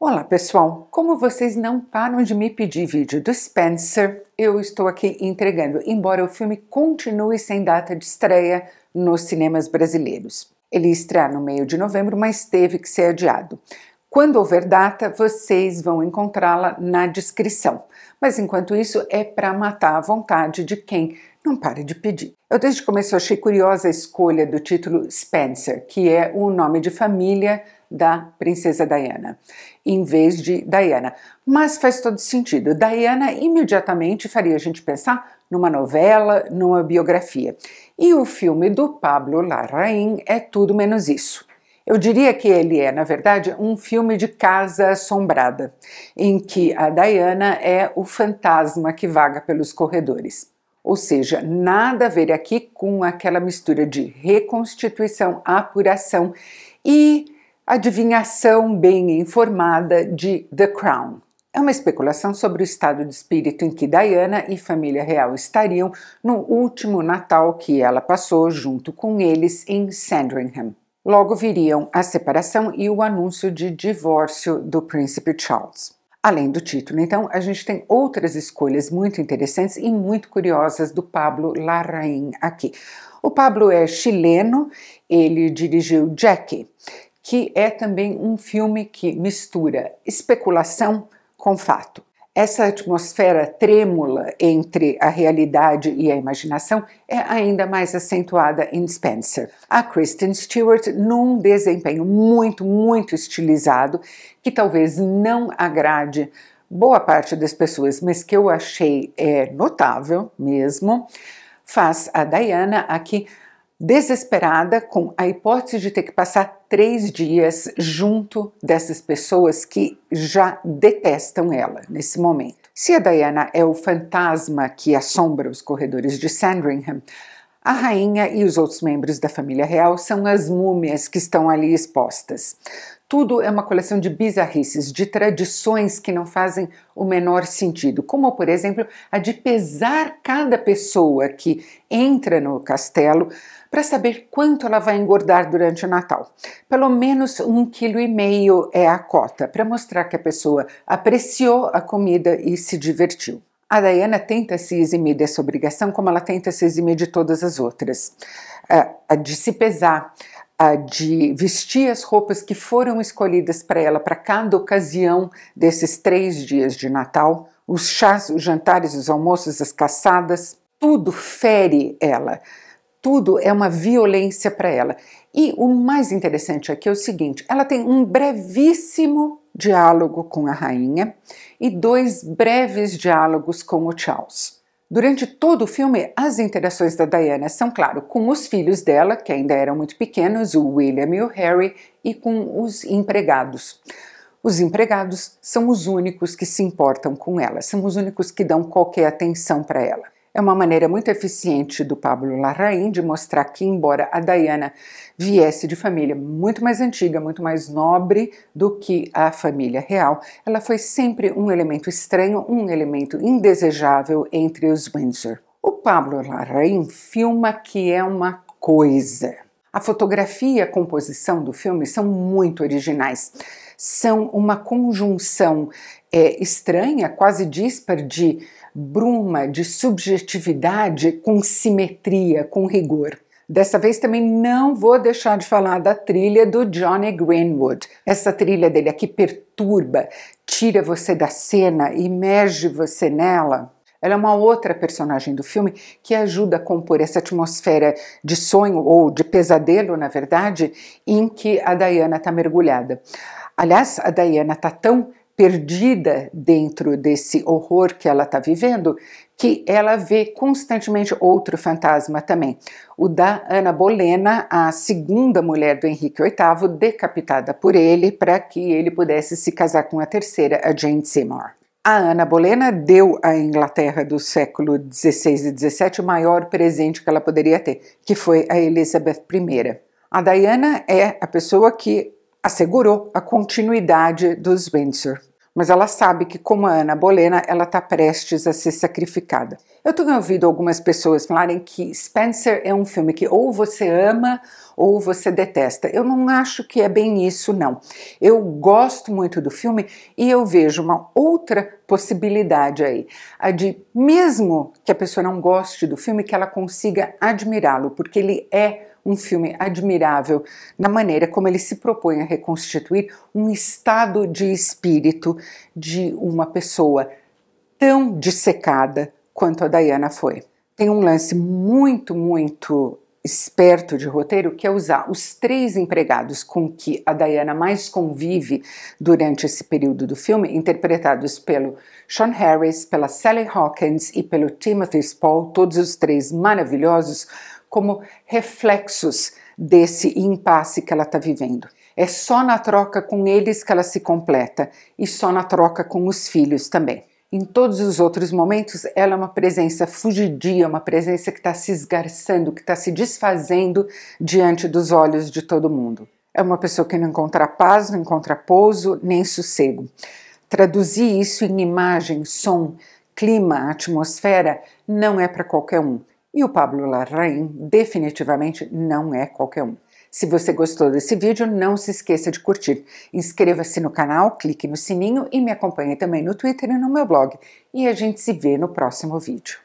Olá pessoal, como vocês não param de me pedir vídeo do Spencer, eu estou aqui entregando, embora o filme continue sem data de estreia nos cinemas brasileiros. Ele estreia no meio de novembro, mas teve que ser adiado. Quando houver data, vocês vão encontrá-la na descrição. Mas enquanto isso, é para matar a vontade de quem não para de pedir. Eu desde o começo achei curiosa a escolha do título Spencer, que é o nome de família da princesa Diana, em vez de Diana. Mas faz todo sentido. Diana imediatamente faria a gente pensar numa novela, numa biografia. E o filme do Pablo Larraín é tudo menos isso. Eu diria que ele é, na verdade, um filme de casa assombrada, em que a Diana é o fantasma que vaga pelos corredores. Ou seja, nada a ver aqui com aquela mistura de reconstituição, apuração e Adivinhação bem informada de The Crown. É uma especulação sobre o estado de espírito em que Diana e família real estariam no último Natal que ela passou junto com eles em Sandringham. Logo viriam a separação e o anúncio de divórcio do príncipe Charles. Além do título, então, a gente tem outras escolhas muito interessantes e muito curiosas do Pablo Larraín aqui. O Pablo é chileno, ele dirigiu Jackie que é também um filme que mistura especulação com fato. Essa atmosfera trêmula entre a realidade e a imaginação é ainda mais acentuada em Spencer. A Kristen Stewart, num desempenho muito, muito estilizado, que talvez não agrade boa parte das pessoas, mas que eu achei é, notável mesmo, faz a Diana aqui desesperada com a hipótese de ter que passar três dias junto dessas pessoas que já detestam ela nesse momento. Se a Diana é o fantasma que assombra os corredores de Sandringham, a rainha e os outros membros da família real são as múmias que estão ali expostas. Tudo é uma coleção de bizarrices, de tradições que não fazem o menor sentido, como por exemplo a de pesar cada pessoa que entra no castelo para saber quanto ela vai engordar durante o Natal. Pelo menos um quilo e meio é a cota, para mostrar que a pessoa apreciou a comida e se divertiu. A Dayana tenta se eximir dessa obrigação como ela tenta se eximir de todas as outras. A de se pesar, a de vestir as roupas que foram escolhidas para ela para cada ocasião desses três dias de Natal, os chás, os jantares, os almoços, as caçadas, tudo fere ela tudo é uma violência para ela. E o mais interessante aqui é o seguinte: ela tem um brevíssimo diálogo com a rainha e dois breves diálogos com o Charles. Durante todo o filme, as interações da Diana são, claro, com os filhos dela, que ainda eram muito pequenos, o William e o Harry, e com os empregados. Os empregados são os únicos que se importam com ela, são os únicos que dão qualquer atenção para ela. É uma maneira muito eficiente do Pablo Larraín de mostrar que, embora a Diana viesse de família muito mais antiga, muito mais nobre do que a família real, ela foi sempre um elemento estranho, um elemento indesejável entre os Windsor. O Pablo Larraín filma que é uma coisa. A fotografia e a composição do filme são muito originais. São uma conjunção é, estranha, quase dispar de bruma de subjetividade com simetria, com rigor. Dessa vez também não vou deixar de falar da trilha do Johnny Greenwood. Essa trilha dele aqui perturba, tira você da cena, imerge você nela. Ela é uma outra personagem do filme que ajuda a compor essa atmosfera de sonho ou de pesadelo, na verdade, em que a Diana está mergulhada. Aliás, a Diana está tão perdida dentro desse horror que ela está vivendo, que ela vê constantemente outro fantasma também. O da Ana Bolena, a segunda mulher do Henrique VIII, decapitada por ele para que ele pudesse se casar com a terceira, a Jane Seymour. A Ana Bolena deu à Inglaterra do século XVI e XVII o maior presente que ela poderia ter, que foi a Elizabeth I. A Diana é a pessoa que assegurou a continuidade dos Windsor. Mas ela sabe que, como a Ana Bolena, ela está prestes a ser sacrificada. Eu tenho ouvido algumas pessoas falarem que Spencer é um filme que ou você ama ou você detesta. Eu não acho que é bem isso, não. Eu gosto muito do filme e eu vejo uma outra possibilidade aí, a de mesmo que a pessoa não goste do filme, que ela consiga admirá-lo, porque ele é um filme admirável na maneira como ele se propõe a reconstituir um estado de espírito de uma pessoa tão dissecada quanto a Diana foi. Tem um lance muito, muito esperto de roteiro que é usar os três empregados com que a Diana mais convive durante esse período do filme, interpretados pelo Sean Harris, pela Sally Hawkins e pelo Timothy Spall, todos os três maravilhosos, como reflexos desse impasse que ela está vivendo. É só na troca com eles que ela se completa e só na troca com os filhos também. Em todos os outros momentos, ela é uma presença fugidia, uma presença que está se esgarçando, que está se desfazendo diante dos olhos de todo mundo. É uma pessoa que não encontra paz, não encontra pouso, nem sossego. Traduzir isso em imagem, som, clima, atmosfera não é para qualquer um. E o Pablo Larraín definitivamente não é qualquer um. Se você gostou desse vídeo, não se esqueça de curtir. Inscreva-se no canal, clique no sininho e me acompanhe também no Twitter e no meu blog. E a gente se vê no próximo vídeo.